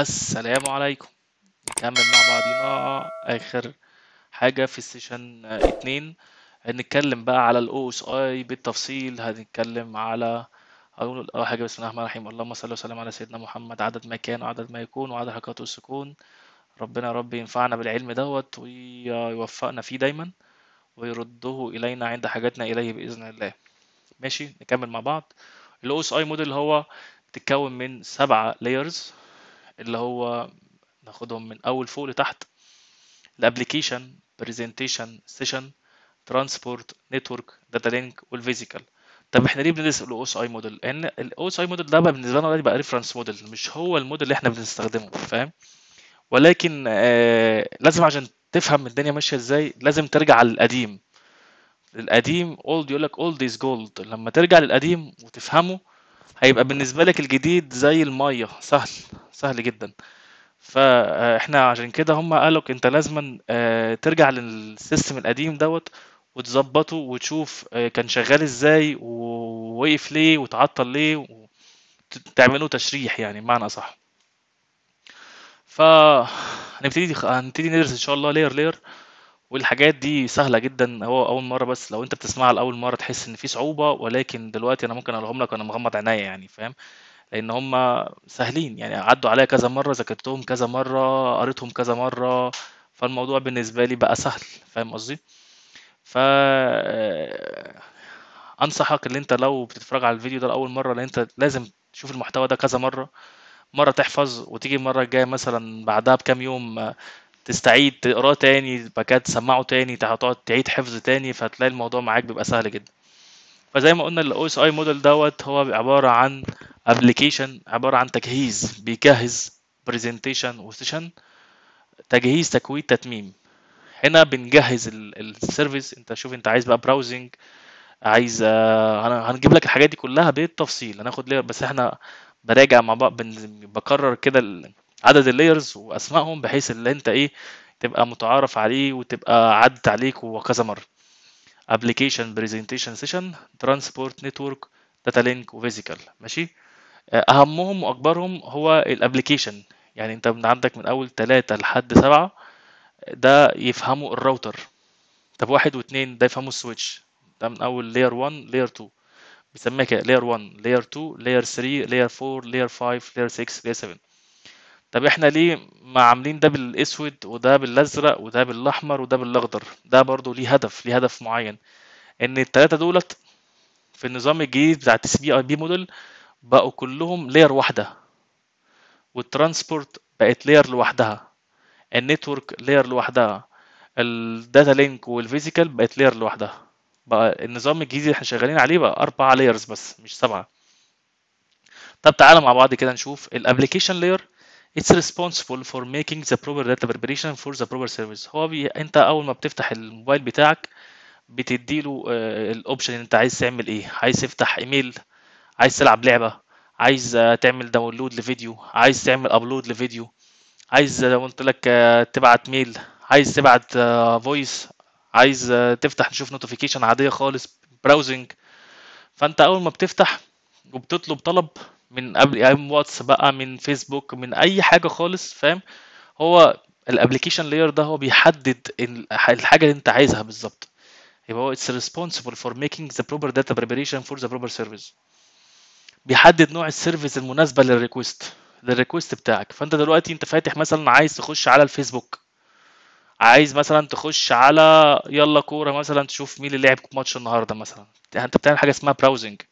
السلام عليكم نكمل مع بعضينا اخر حاجه في السيشن اتنين هنتكلم بقى على الاو اس اي بالتفصيل هنتكلم على اقول اول حاجه بسم الله الرحمن الرحيم اللهم صل وسلم على سيدنا محمد عدد ما كان وعدد ما يكون وعدد حركاته السكون ربنا يا رب ينفعنا بالعلم دوت ويوفقنا فيه دايما ويرده الينا عند حاجتنا اليه باذن الله ماشي نكمل مع بعض الاو اس اي موديل هو بتتكون من سبعة لايرز اللي هو ناخدهم من اول فوق لتحت الابلكيشن برزنتيشن سيشن ترانسبورت نتورك داتا لينك والفيزيكال طب احنا ليه بندرس الاو اس اي موديل لان الاو اس اي موديل ده بالنسبه لنا بقى ريفرنس موديل مش هو الموديل اللي احنا بنستخدمه فاهم ولكن آه لازم عشان تفهم الدنيا ماشيه ازاي لازم ترجع للقديم القديم اولد يقول لك اولد از جولد لما ترجع للقديم وتفهمه هيبقى بالنسبة لك الجديد زي المية سهل سهل جدا فاحنا عشان كده هم قالوا انت لازما آه، ترجع للسيستم القديم دوت وتظبطه وتشوف آه، كان شغال ازاي ووقف ليه وتعطل ليه وتعمله تشريح يعني بمعنى اصح فهنبتدي هنبتدي ندرس ان شاء الله لير لير والحاجات دي سهلة جدًا، هو أول مرّة بس لو أنت بتسمعها لأول مرّة تحس إن في صعوبة، ولكن دلوقتي أنا ممكن أقولهم لك وأنا مغمّض عينيّا يعني فاهم، لإن هم سهلين، يعني عدّوا عليّا كذا مرّة، ذاكرتهم كذا مرّة، قريتهم كذا مرّة، فالموضوع بالنسبة لي بقى سهل، فاهم قصدي؟ ف آه، أنصحك إن أنت لو بتتفرّج على الفيديو ده لأول مرّة، لإن أنت لازم تشوف المحتوى ده كذا مرّة، مرّة تحفظ وتيجي المرّة الجاية مثلًا بعدها بكام يوم آه، تستعيد تقراه تاني بعد تسمعه تاني هتقعد تعيد حفظ تاني فهتلاقي الموضوع معاك بيبقى سهل جدا فزي ما قلنا الاو اس اي موديل دوت هو عباره عن ابلكيشن عباره عن تجهيز بيجهز برزنتيشن وسيشن تجهيز تكويد تتميم هنا بنجهز السيرفيس انت شوف انت عايز بقى براوزنج عايز آه، هنجيب لك الحاجات دي كلها بالتفصيل هناخد ليه بس احنا براجع مع بعض بكرر كده عدد اللايرز واسمائهم بحيث ان انت ايه تبقى متعارف عليه وتبقى عدت عليك وكذا مره application presentation session transport network data link وفيزيكال ماشي آه، اهمهم واكبرهم هو الابلكيشن يعني انت من عندك من اول ثلاثة لحد سبعة ده يفهموا الراوتر طب واحد واثنين ده يفهموا السويتش ده من اول layer 1 layer 2 بيسميها كده layer 1 layer 2 layer 3 layer 4 layer 5 layer 6 layer 7 طب احنا ليه ما عاملين ده بالاسود وده بالازرق وده بالاحمر وده بالاخضر ده برضو ليه هدف ليه هدف معين ان التلاتة دولت في النظام الجديد بتاع تي بي اي بي موديل بقوا كلهم لير واحده والترانسبورت بقت لير لوحدها النتورك لير لوحدها الداتا لينك والفيزيكال بقت لير لوحدها بقى النظام الجديد اللي احنا شغالين عليه بقى اربع لايرز بس مش سبعه طب تعالى مع بعض كده نشوف الابلكيشن لاير it's responsible for making the proper data preparation for the proper service هو بي... انت اول ما بتفتح الموبايل بتاعك بتديله آه، الاوبشن انت عايز تعمل ايه عايز تفتح ايميل عايز تلعب لعبه عايز آه، تعمل داونلود لفيديو عايز تعمل ابلود لفيديو عايز لو آه، قلت لك تبعت ميل عايز تبعت فويس عايز تفتح تشوف نوتيفيكيشن عاديه خالص براوزنج فانت اول ما بتفتح وبتطلب طلب من قبل ايام واتس بقى من فيسبوك من اي حاجه خالص فاهم هو الابلكيشن لاير ده هو بيحدد الحاجه اللي انت عايزها بالظبط يبقى هو it's responsible for making the proper data preparation for the proper service بيحدد نوع السيرفيس المناسبه للريكوست للريكوست بتاعك فانت دلوقتي انت فاتح مثلا عايز تخش على الفيسبوك عايز مثلا تخش على يلا كوره مثلا تشوف مين اللي لعب ماتش النهارده مثلا انت بتعمل حاجه اسمها براوزنج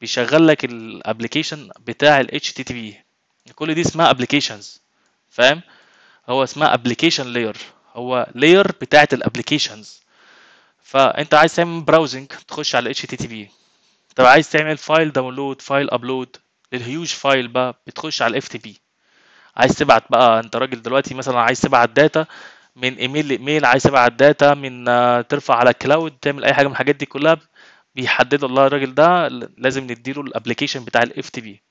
بيشغل لك الابلكيشن بتاع ال HTTP كل دي اسمها ابلكيشنز فاهم هو اسمها ابلكيشن لاير هو لاير بتاعه الابلكيشنز فانت عايز تعمل براوزنج تخش على ال HTTP طب عايز تعمل فايل داونلود فايل ابلود للهيوج فايل بقى بتخش على ال FTP عايز تبعت بقى انت راجل دلوقتي مثلا عايز تبعت داتا من ايميل لايميل عايز تبعت داتا من آه، ترفع على كلاود تعمل اي حاجه من الحاجات دي كلها بيحددوا الله الراجل ده لازم نديله الابلكيشن بتاع الاف تي بي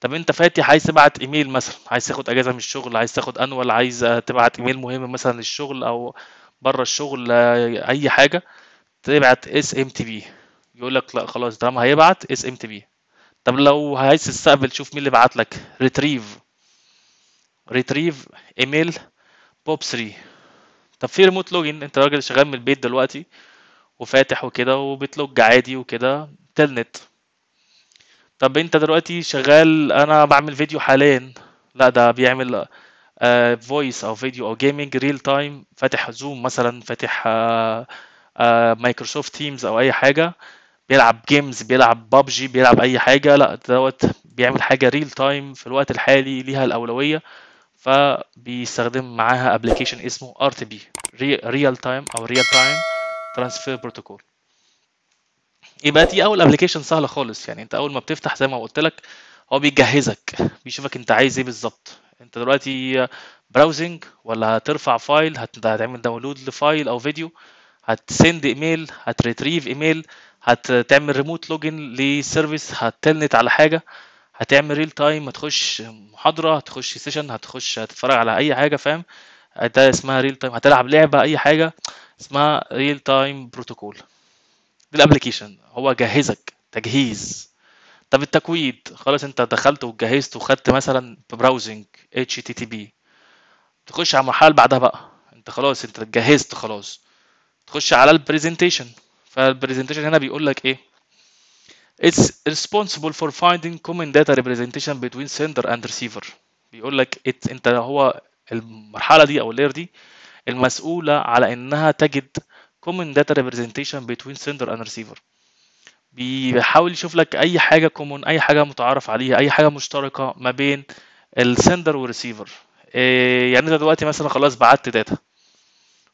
طب انت فاتح عايز تبعت ايميل مثلا عايز تاخد اجازه من الشغل عايز تاخد انوال عايز تبعت ايميل مهم مثلا للشغل او بره الشغل اي حاجه تبعت اس ام تي بي يقول لك لا خلاص طالما هيبعت اس ام تي بي طب لو عايز تستقبل شوف مين اللي بعت لك ريتريف ريتريف ايميل بوب 3 طب في ريموت لوجن انت راجل شغال من البيت دلوقتي وفاتح وكده وبتلوج عادي وكده تلنت طب انت دلوقتي شغال انا بعمل فيديو حاليا لا ده بيعمل فويس آه، او فيديو او جيمنج ريل تايم فاتح زوم مثلا فاتح مايكروسوفت آه، تيمز آه، او اي حاجه بيلعب جيمز بيلعب بابجي بيلعب اي حاجه لا دوت بيعمل حاجه ريل تايم في الوقت الحالي ليها الاولويه فبيستخدم معاها ابلكيشن اسمه ار تي بي ريال تايم او ريال تايم ترانسفير بروتوكول يبقى دي اول ابلكيشن سهله خالص يعني انت اول ما بتفتح زي ما قلت لك هو بيجهزك بيشوفك انت عايز ايه بالظبط انت دلوقتي براوزنج ولا هترفع فايل هتعمل داونلود لفايل او فيديو هتسند ايميل هتريتريف ايميل هتعمل ريموت لوجن لسيرفيس هتلنت على حاجه هتعمل ريل تايم هتخش محاضره هتخش سيشن هتخش هتتفرج على اي حاجه فاهم ده اسمها ريل تايم هتلعب لعبه اي حاجه اسمها ريل تايم بروتوكول دي الابلكيشن هو جهزك تجهيز طب التكويد خلاص انت دخلت وجهزت وخدت مثلا براوزنج HTTP تخش على المرحله بعدها بقى انت خلاص انت اتجهزت خلاص تخش على البرزنتيشن فالبرزنتيشن هنا بيقول لك ايه It's responsible for finding common data representation between sender and receiver بيقول لك انت هو المرحله دي او اللير دي المسؤولة على إنها تجد common data representation between sender and receiver بيحاول يشوف لك أي حاجة common أي حاجة متعارف عليها أي حاجة مشتركة ما بين السندر والريسيفر يعني أنت دلوقتي مثلا خلاص بعت داتا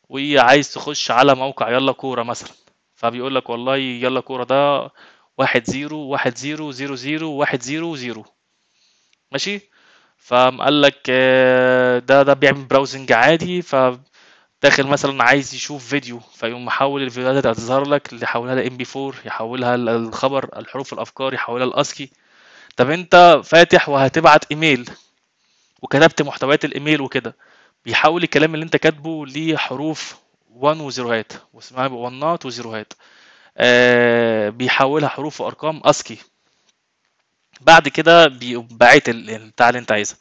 وعايز تخش على موقع يلا كورة مثلا فبيقول لك والله يلا كورة ده واحد زيرو واحد زيرو زيرو زيرو واحد زيرو زيرو ماشي فقال لك آه، ده ده بيعمل براوزنج عادي ف داخل مثلا عايز يشوف فيديو فيقوم محول الفيديوهات اللي تظهر لك اللي حولها لام بي 4 يحولها الخبر الحروف الافكار يحولها الاسكي طب انت فاتح وهتبعت ايميل وكتبت محتويات الايميل وكده بيحول الكلام اللي انت كاتبه لحروف 1 وزيروهات واسمها ونات وزيروهات آه بيحولها حروف وارقام اسكي بعد كده بيبعت باعت بتاع اللي انت عايزها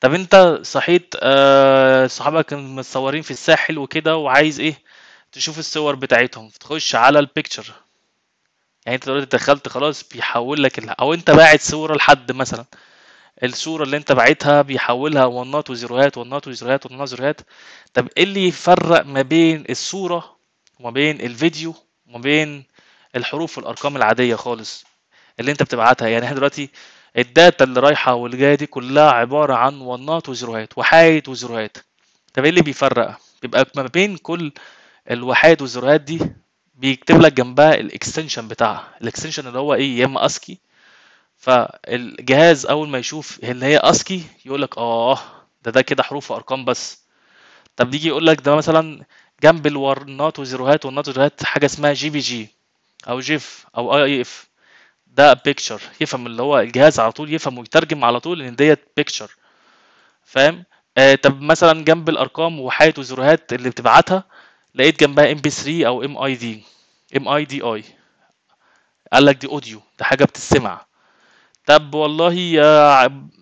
طب أنت صحيت آه، صحابك كانوا متصورين في الساحل وكده وعايز إيه تشوف الصور بتاعتهم فتخش على البيكتشر يعني أنت دلوقتي دخلت خلاص بيحول لك ال- أو أنت باعت صورة لحد مثلا الصورة اللي أنت باعتها بيحولها ونات وزيروهات ونات وزيروهات ونات وزيروهات طب إيه اللي يفرق ما بين الصورة وما بين الفيديو وما بين الحروف والأرقام العادية خالص اللي أنت بتبعتها يعني إحنا دلوقتي الداتا اللي رايحه والجايه دي كلها عباره عن ونات وزيروهات وحايد وزيروهات طب ايه اللي بيفرق بيبقى ما بين كل الوحايد والزيروهات دي بيكتب لك جنبها الاكستنشن بتاعها الاكستنشن اللي هو ايه يا اما اسكي فالجهاز اول ما يشوف ان هي اسكي يقول لك اه ده ده كده حروف وارقام بس طب يجي يقول لك ده مثلا جنب الورنات وزيروهات والنات وزيروهات حاجه اسمها جي بي جي او جيف او اي اف e ده بيكتشر يفهم اللي هو الجهاز على طول يفهم ويترجم على طول ان ديت بيكتشر فاهم آه طب مثلا جنب الارقام وحاجات وزروهات اللي بتبعتها لقيت جنبها ام بي 3 او ام اي دي ام اي دي اي قال لك دي اوديو ده حاجه بتسمع طب والله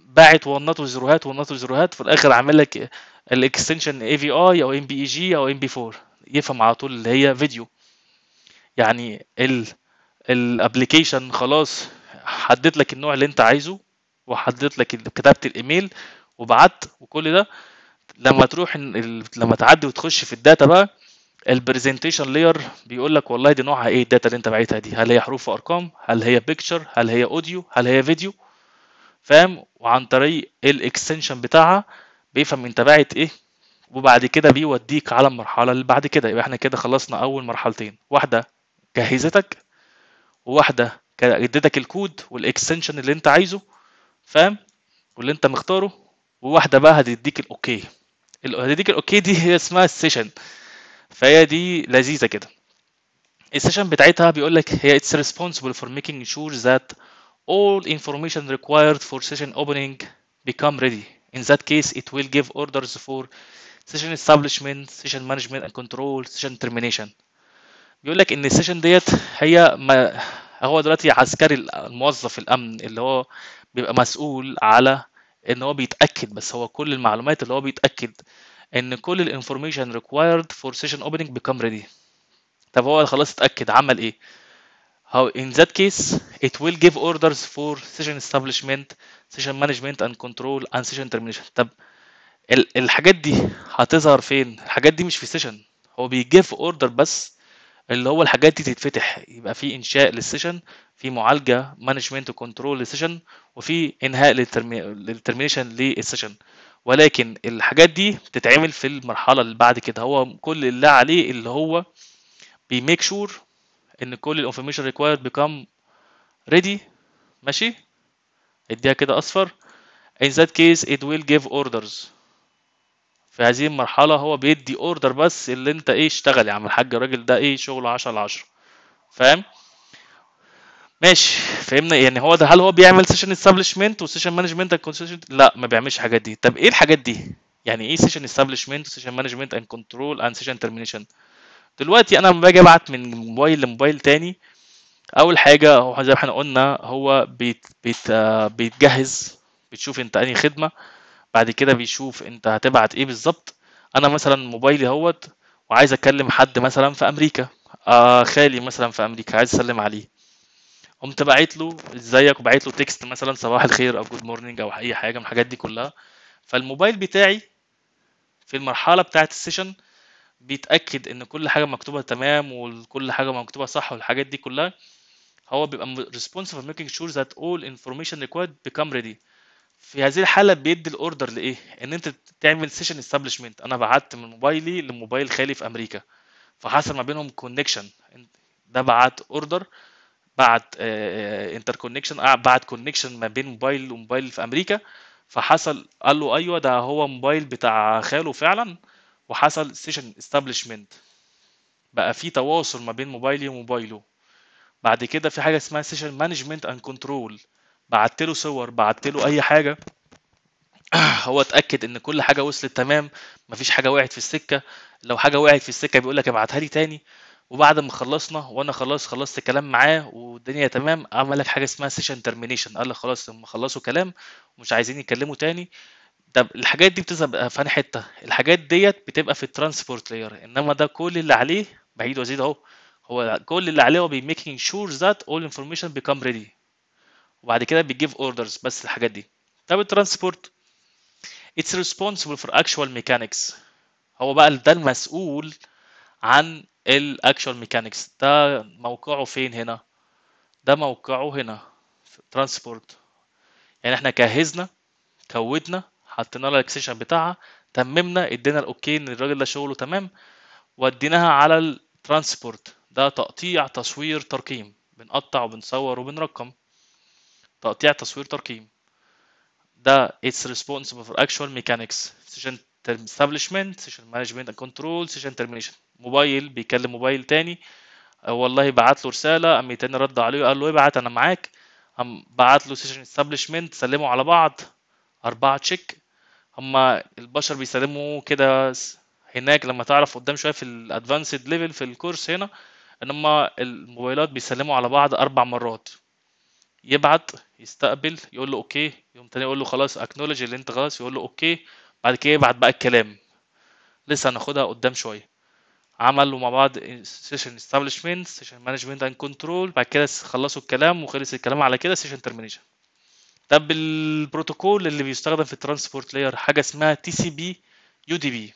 باعت ونط وزروهات ونط وزروهات في الاخر عامل لك الاكستنشن اي في اي او ام بي اي جي او ام بي 4 يفهم على طول اللي هي فيديو يعني ال الابلكيشن خلاص حددت لك النوع اللي انت عايزه وحددت لك كتابه الايميل وبعت وكل ده لما تروح لما تعدي وتخش في الداتا بقى البرزنتيشن لاير بيقول لك والله دي نوعها ايه الداتا اللي انت بعتها دي هل هي حروف وارقام هل هي بيكتشر هل هي اوديو هل هي فيديو فاهم وعن طريق الاكستنشن بتاعها بيفهم انت باعت ايه وبعد كده بيوديك على المرحله اللي بعد كده يبقى احنا كده خلصنا اول مرحلتين واحده جهزتك وواحده اديتك الكود والاكستنشن اللي انت عايزه فاهم واللي انت مختاره وواحده بقى هتديك الاوكي هتديك الاوكي دي هي اسمها السيشن فهي دي لذيذه كده السيشن بتاعتها بيقول لك هي it's responsible for making sure that all information required for session opening become ready in that case it will give orders for session establishment session management and control session termination بيقول لك ان السيشن ديت هي ما هو دلوقتي عسكري الموظف الامن اللي هو بيبقى مسؤول على ان هو بيتاكد بس هو كل المعلومات اللي هو بيتاكد ان كل الانفورميشن ريكوايرد فور سيشن اوبننج بيكام ريدي طب هو خلاص اتاكد عمل ايه هو in that case it will give orders for session establishment session management and control and session termination طب الحاجات دي هتظهر فين الحاجات دي مش في سيشن هو بيجيف اوردر بس اللي هو الحاجات دي تتفتح يبقى في انشاء للسيشن في معالجه مانجمنت وكنترول للسيشن وفي انهاء للترمينيشن للسيشن ولكن الحاجات دي بتتعمل في المرحله اللي بعد كده هو كل اللي عليه اللي هو بيميك شور ان كل الانفورميشن ريكوايرد بيكام ريدي ماشي اديها كده اصفر in that case it will give orders في هذه المرحله هو بيدي اوردر بس اللي انت ايه اشتغل يا عم الحاج الراجل ده ايه شغله 10 على 10 فاهم ماشي فهمنا يعني هو ده هل هو بيعمل سيشن استابليشمنت وسيشن مانجمنت اند كونسيشن لا ما بيعملش الحاجات دي طب ايه الحاجات دي يعني ايه سيشن استابليشمنت وسيشن مانجمنت اند كنترول اند سيشن ترمينيشن دلوقتي انا لما باجي ابعت من موبايل لموبايل تاني اول حاجه هو زي ما احنا قلنا هو بيت بيت آه، بيتجهز بتشوف انت انهي خدمه بعد كده بيشوف انت هتبعت ايه بالظبط انا مثلا موبايلي اهوت وعايز اكلم حد مثلا في امريكا آه خالي مثلا في امريكا عايز اسلم عليه قمت بعت له ازيك وبعت له تكست مثلا صباح الخير او جود مورنينج او اي حاجه من الحاجات دي كلها فالموبايل بتاعي في المرحله بتاعه السيشن بيتاكد ان كل حاجه مكتوبه تمام وكل حاجه مكتوبه صح والحاجات دي كلها هو بيبقى responsible for making sure that all information required become ready في هذه الحاله بيدي الاوردر لايه ان انت تعمل سيشن استابليشمنت انا بعت من موبايلي لموبايل خالي في امريكا فحصل ما بينهم كونكشن ده بعت اوردر بعت انتر آه، كونكشن آه، آه، بعت كونكشن ما بين موبايل وموبايل في امريكا فحصل قال له ايوه ده هو موبايل بتاع خاله فعلا وحصل سيشن استابليشمنت بقى في تواصل ما بين موبايلي وموبايله بعد كده في حاجه اسمها سيشن مانجمنت اند كنترول بعت له صور بعت له اي حاجه هو اتاكد ان كل حاجه وصلت تمام مفيش حاجه وقعت في السكه لو حاجه وقعت في السكه بيقول لك ابعتها لي تاني وبعد ما خلصنا وانا خلاص خلصت كلام معاه والدنيا تمام عمل لك حاجه اسمها سيشن ترمينيشن قال لك خلاص هم خلصوا كلام ومش عايزين يتكلموا تاني طب الحاجات دي بتظهر في حته الحاجات ديت بتبقى في الترانسبورت لاير انما ده كل اللي عليه بعيد وزيد اهو هو كل اللي عليه هو بي making sure that all information become ready وبعد كده بتجيف اوردرز بس الحاجات دي طب الترانسبورت اتس ريسبونسبل فور اكشوال ميكانكس هو بقى ده المسؤول عن الاكشوال ميكانكس ده موقعه فين هنا ده موقعه هنا في ترانسبورت يعني احنا جهزنا كودنا حطينا لها الاكسيشن بتاعها تممنا ادينا الاوكي ان الراجل ده شغله تمام وديناها على الترانسبورت ده تقطيع تصوير ترقيم بنقطع وبنصور وبنرقم تقطيع تصوير ترقيم ده it's responsible for actual mechanics session establishment session management and control session termination موبايل بيكلم موبايل تاني آه، والله بعت له رساله أم تاني رد عليه قال له ابعت إيه انا معاك أم بعت له session establishment سلموا على بعض اربعه تشيك هما البشر بيسلموا كده هناك لما تعرف قدام شويه في الادفانسد ليفل في الكورس هنا ان هما الموبايلات بيسلموا على بعض اربع مرات يبعت يستقبل يقول له اوكي يوم تاني يقول له خلاص اكنولج اللي انت خلاص يقول له اوكي بعد كده يبعت بقى الكلام لسه هناخدها قدام شويه عملوا مع بعض سيشن استابلشمنت سيشن مانجمنت اند كنترول بعد كده خلصوا الكلام وخلص الكلام على كده سيشن ترمينيشن طب البروتوكول اللي بيستخدم في الترانسبورت لاير حاجه اسمها تي سي بي يو دي بي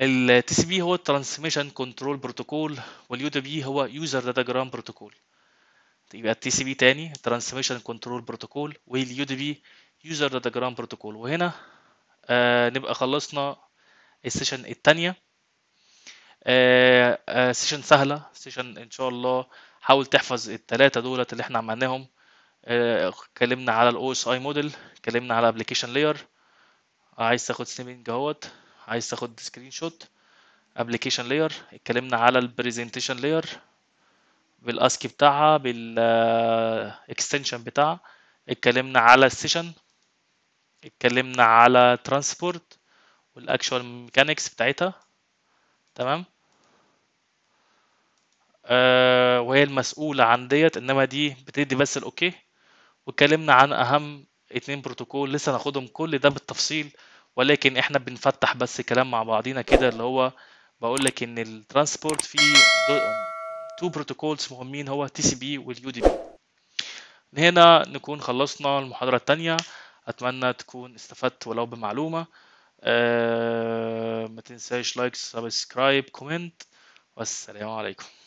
التي سي بي هو الترانسميشن كنترول بروتوكول واليو دي بي هو يوزر جرام بروتوكول يبقى التي سي بي تاني ترانسميشن كنترول بروتوكول واليو دي بي يوزر داتاجرام بروتوكول وهنا آه نبقى خلصنا السيشن التانية آه آه سيشن سهلة سيشن ان شاء الله حاول تحفظ الثلاثه دولت اللي احنا عملناهم اتكلمنا آه على الاو اس اي موديل اتكلمنا على ابلكيشن لاير عايز تاخد سنيبنج اهوت عايز تاخد سكرين شوت ابلكيشن لاير اتكلمنا على البريزنتيشن لاير بالاسكي بتاعها بالاكستنشن آه، بتاعها اتكلمنا على السيشن اتكلمنا على ترانسبورت والاكشوال ميكانكس بتاعتها تمام أه وهي المسؤولة عن ديت انما دي بتدي بس الاوكي واتكلمنا عن اهم اتنين بروتوكول لسه هناخدهم كل ده بالتفصيل ولكن احنا بنفتح بس كلام مع بعضينا كده اللي هو بقول لك ان الترانسبورت فيه تو بروتوكولز مهمين هو تي سي بي واليو دي بي من هنا نكون خلصنا المحاضرة التانية أتمنى تكون استفدت ولو بمعلومة أه ما تنساش لايك سبسكرايب كومنت والسلام عليكم